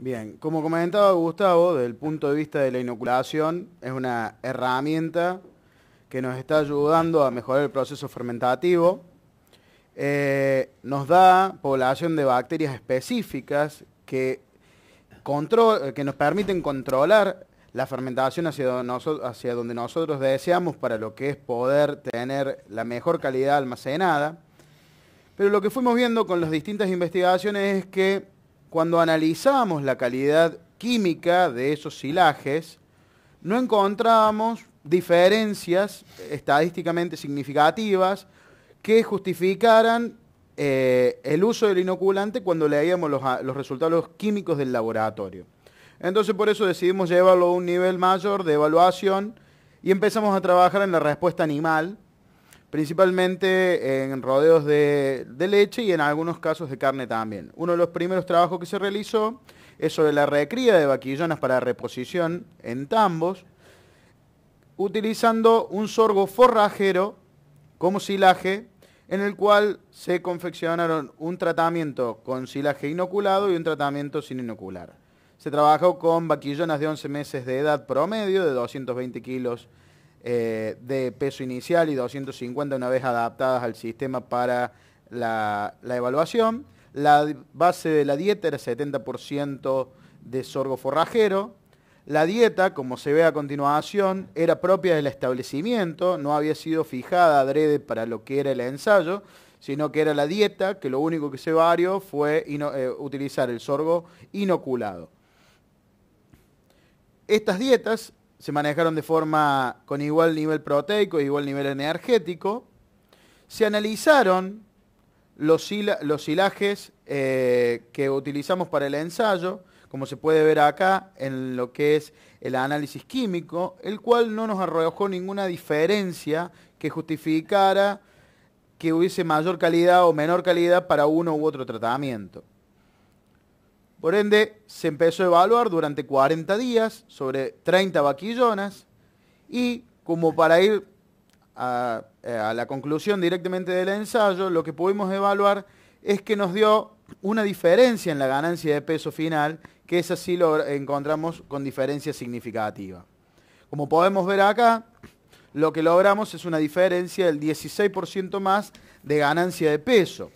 Bien, como comentaba Gustavo, desde el punto de vista de la inoculación, es una herramienta que nos está ayudando a mejorar el proceso fermentativo. Eh, nos da población de bacterias específicas que, eh, que nos permiten controlar la fermentación hacia, hacia donde nosotros deseamos para lo que es poder tener la mejor calidad almacenada. Pero lo que fuimos viendo con las distintas investigaciones es que cuando analizamos la calidad química de esos silajes, no encontramos diferencias estadísticamente significativas que justificaran eh, el uso del inoculante cuando leíamos los resultados químicos del laboratorio. Entonces por eso decidimos llevarlo a un nivel mayor de evaluación y empezamos a trabajar en la respuesta animal, principalmente en rodeos de, leche y en algunos casos de carne también. Uno de los primeros trabajos que se realizó es sobre la recría de vaquillonas para reposición en tambos, utilizando un sorgo forrajero como silaje, en el cual se confeccionaron un tratamiento con silaje inoculado y un tratamiento sin inocular. Se trabajó con vaquillonas de 11 meses de edad promedio, de 220 kilos eh, de peso inicial y 250 una vez adaptadas al sistema para la, evaluación. La base de la dieta era 70% de sorgo forrajero. La dieta, como se ve a continuación, era propia del establecimiento, no había sido fijada adrede para lo que era el ensayo, sino que era la dieta, que lo único que se varió fue eh, utilizar el sorgo inoculado. Estas dietas se manejaron de forma con igual nivel proteico, igual nivel energético. Se analizaron los, silajes eh, que utilizamos para el ensayo, como se puede ver acá en lo que es el análisis químico, el cual no nos arrojó ninguna diferencia que justificara que hubiese mayor calidad o menor calidad para uno u otro tratamiento. Por ende, se empezó a evaluar durante 40 días sobre 30 vaquillonas y como para ir eh, a, la conclusión directamente del ensayo, lo que pudimos evaluar es que nos dio una diferencia en la ganancia de peso final, que esa sí lo encontramos con diferencia significativa. Como podemos ver acá, lo que logramos es una diferencia del 16% más de ganancia de peso,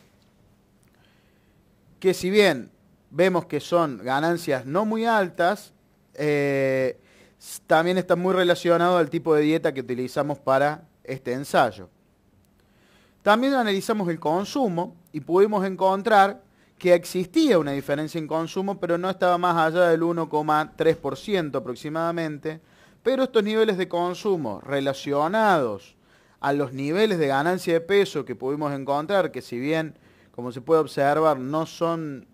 que si bien vemos que son ganancias no muy altas, eh, también está muy relacionado al tipo de dieta que utilizamos para este ensayo. También analizamos el consumo y pudimos encontrar que existía una diferencia en consumo, pero no estaba más allá del 1,3% aproximadamente, pero estos niveles de consumo relacionados a los niveles de ganancia de peso que pudimos encontrar, que si bien, como se puede observar, no son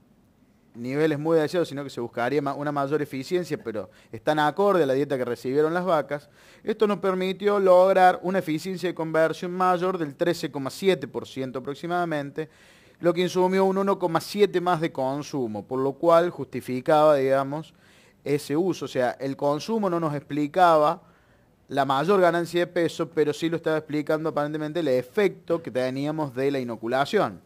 niveles muy deseados, sino que se buscaría una mayor eficiencia, pero están acorde a la dieta que recibieron las vacas, esto nos permitió lograr una eficiencia de conversión mayor del 13,7% aproximadamente, lo que insumió un 1,7 más de consumo, por lo cual justificaba, digamos, ese uso. O sea, el consumo no nos explicaba la mayor ganancia de peso, pero sí lo estaba explicando aparentemente el efecto que teníamos de la inoculación.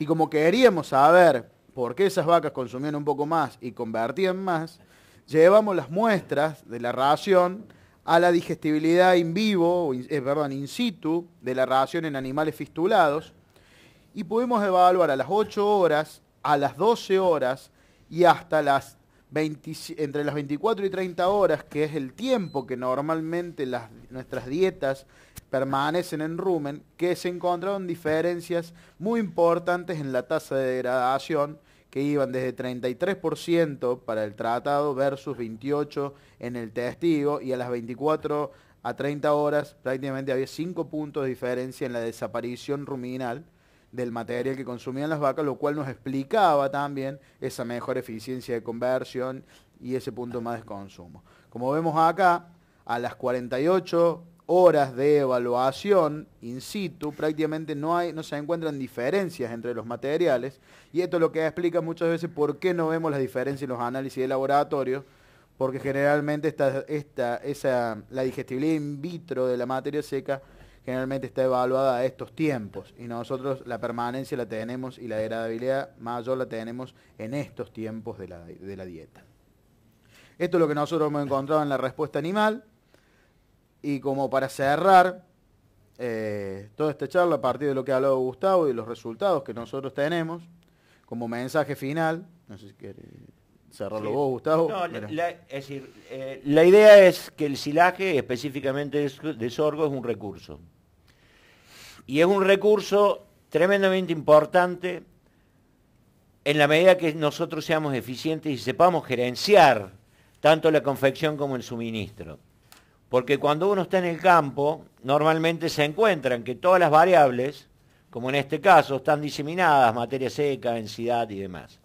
Y como queríamos saber porque esas vacas consumían un poco más y convertían más, llevamos las muestras de la radiación a la digestibilidad in vivo, es eh, perdón, in situ de la ración en animales fistulados y pudimos evaluar a las 8 horas, a las 12 horas y hasta las entre las 24 y 30 horas, que es el tiempo que normalmente nuestras dietas permanecen en rumen, que se encontraron diferencias muy importantes en la tasa de degradación, que iban desde 33% para el tratado versus 28% en el testigo, y a las 24 a 30 horas prácticamente había 5 puntos de diferencia en la desaparición ruminal del material que consumían las vacas, lo cual nos explicaba también esa mejor eficiencia de conversión y ese punto más de consumo. Como vemos acá, a las 48 horas de evaluación in situ prácticamente no, hay, no se encuentran diferencias entre los materiales y esto es lo que explica muchas veces por qué no vemos las diferencias en los análisis de laboratorio, porque generalmente esta, esta, esa, la digestibilidad in vitro de la materia seca generalmente está evaluada a estos tiempos y nosotros la permanencia la tenemos y la degradabilidad mayor la tenemos en estos tiempos de la, dieta. Esto es lo que nosotros hemos encontrado en la respuesta animal y como para cerrar eh, toda esta charla a partir de lo que ha hablado Gustavo y los resultados que nosotros tenemos como mensaje final, no sé si quiere... Gustavo. es decir, eh, la idea es que el silaje, específicamente de sorgo, es un recurso. Y es un recurso tremendamente importante en la medida que nosotros seamos eficientes y sepamos gerenciar tanto la confección como el suministro. Porque cuando uno está en el campo, normalmente se encuentran que todas las variables, como en este caso, están diseminadas, materia seca, densidad y demás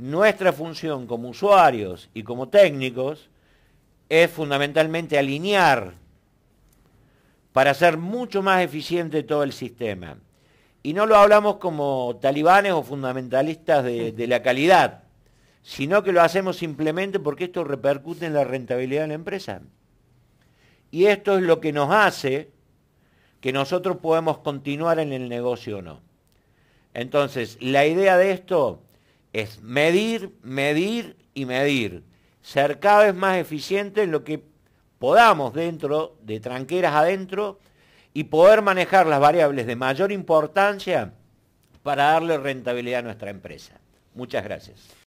nuestra función como usuarios y como técnicos es fundamentalmente alinear para hacer mucho más eficiente todo el sistema. Y no lo hablamos como talibanes o fundamentalistas de, la calidad, sino que lo hacemos simplemente porque esto repercute en la rentabilidad de la empresa. Y esto es lo que nos hace que nosotros podemos continuar en el negocio o no. Entonces, la idea de esto es medir, medir y medir. Ser cada vez más eficiente en lo que podamos dentro, de tranqueras adentro, y poder manejar las variables de mayor importancia para darle rentabilidad a nuestra empresa. Muchas gracias.